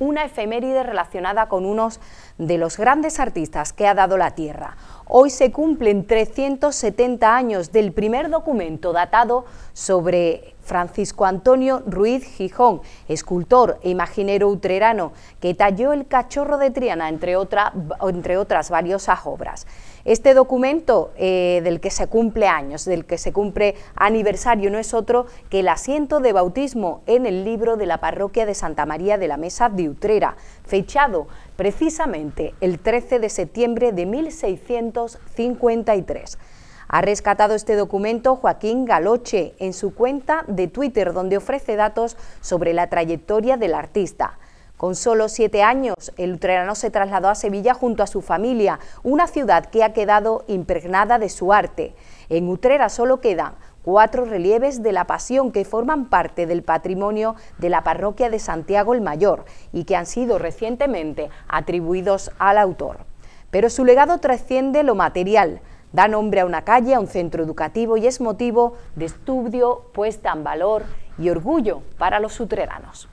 una efeméride relacionada con unos de los grandes artistas que ha dado la Tierra. Hoy se cumplen 370 años del primer documento datado sobre Francisco Antonio Ruiz Gijón, escultor e imaginero utrerano, que talló el cachorro de Triana, entre, otras varias obras. Este documento eh, del que se cumple años, del que se cumple aniversario, no es otro que el asiento de bautismo en el libro de la parroquia de Santa María de la Mesa de Utrera, fechado precisamente el 13 de septiembre de 1653. Ha rescatado este documento Joaquín Galoche en su cuenta de Twitter, donde ofrece datos sobre la trayectoria del artista. Con solo siete años, el utrerano se trasladó a Sevilla junto a su familia, una ciudad que ha quedado impregnada de su arte. En Utrera solo quedan cuatro relieves de la Pasión que forman parte del patrimonio de la parroquia de Santiago el Mayor y que han sido recientemente atribuidos al autor. Pero su legado trasciende lo material. Da nombre a una calle, a un centro educativo y es motivo de estudio, puesta en valor y orgullo para los sutreranos.